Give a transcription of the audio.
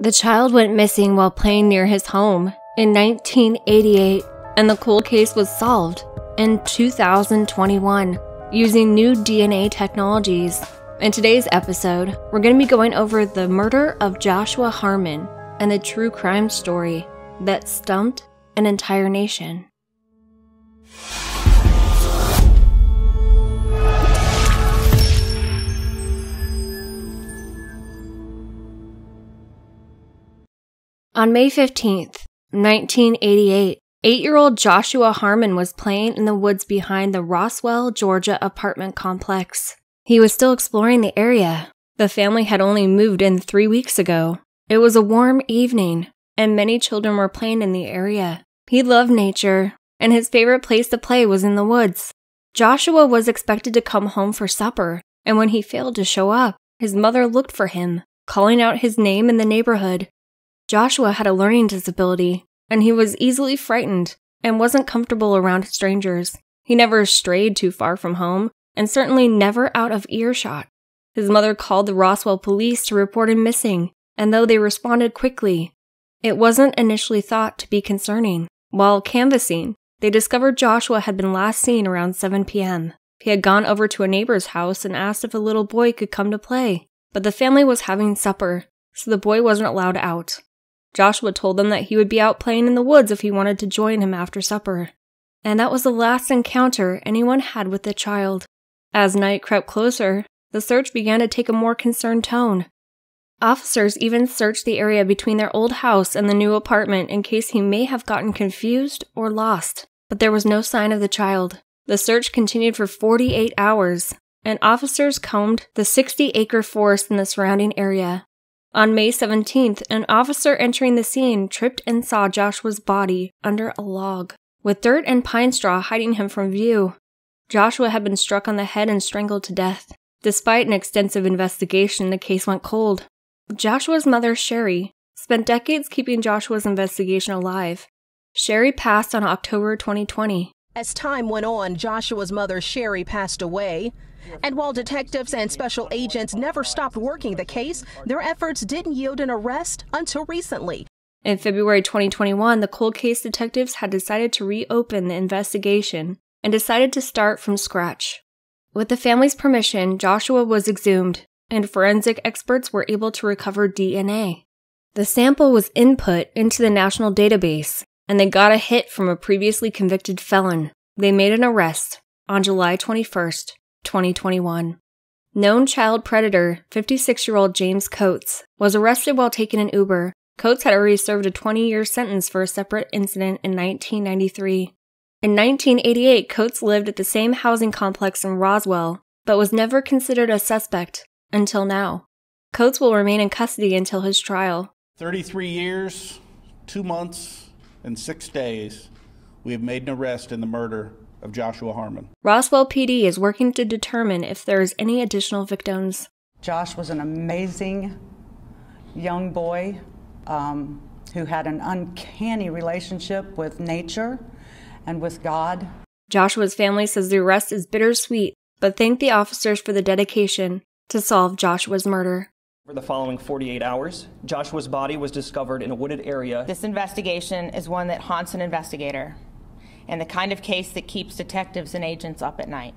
The child went missing while playing near his home in 1988, and the cold case was solved in 2021 using new DNA technologies. In today's episode, we're going to be going over the murder of Joshua Harmon and the true crime story that stumped an entire nation. On May 15th, 1988, Eight year old Joshua Harmon was playing in the woods behind the Roswell, Georgia apartment complex. He was still exploring the area. The family had only moved in three weeks ago. It was a warm evening, and many children were playing in the area. He loved nature, and his favorite place to play was in the woods. Joshua was expected to come home for supper, and when he failed to show up, his mother looked for him, calling out his name in the neighborhood. Joshua had a learning disability, and he was easily frightened and wasn't comfortable around strangers. He never strayed too far from home, and certainly never out of earshot. His mother called the Roswell police to report him missing, and though they responded quickly, it wasn't initially thought to be concerning. While canvassing, they discovered Joshua had been last seen around 7 p.m. He had gone over to a neighbor's house and asked if a little boy could come to play, but the family was having supper, so the boy wasn't allowed out. Joshua told them that he would be out playing in the woods if he wanted to join him after supper. And that was the last encounter anyone had with the child. As night crept closer, the search began to take a more concerned tone. Officers even searched the area between their old house and the new apartment in case he may have gotten confused or lost, but there was no sign of the child. The search continued for 48 hours, and officers combed the 60 acre forest in the surrounding area, on May 17th, an officer entering the scene tripped and saw Joshua's body under a log, with dirt and pine straw hiding him from view. Joshua had been struck on the head and strangled to death. Despite an extensive investigation, the case went cold. Joshua's mother, Sherry, spent decades keeping Joshua's investigation alive. Sherry passed on October 2020. As time went on, Joshua's mother, Sherry, passed away. And while detectives and special agents never stopped working the case, their efforts didn't yield an arrest until recently. In February 2021, the cold case detectives had decided to reopen the investigation and decided to start from scratch. With the family's permission, Joshua was exhumed, and forensic experts were able to recover DNA. The sample was input into the national database, and they got a hit from a previously convicted felon. They made an arrest on July 21st, 2021. Known child predator, 56 year old James Coates, was arrested while taking an Uber. Coates had already served a 20 year sentence for a separate incident in 1993. In 1988, Coates lived at the same housing complex in Roswell, but was never considered a suspect until now. Coates will remain in custody until his trial. 33 years, two months, and six days, we have made an arrest in the murder of Joshua Harmon. Roswell PD is working to determine if there is any additional victims. Josh was an amazing young boy um, who had an uncanny relationship with nature and with God. Joshua's family says the arrest is bittersweet, but thanked the officers for the dedication to solve Joshua's murder. For the following 48 hours, Joshua's body was discovered in a wooded area. This investigation is one that haunts an investigator and the kind of case that keeps detectives and agents up at night.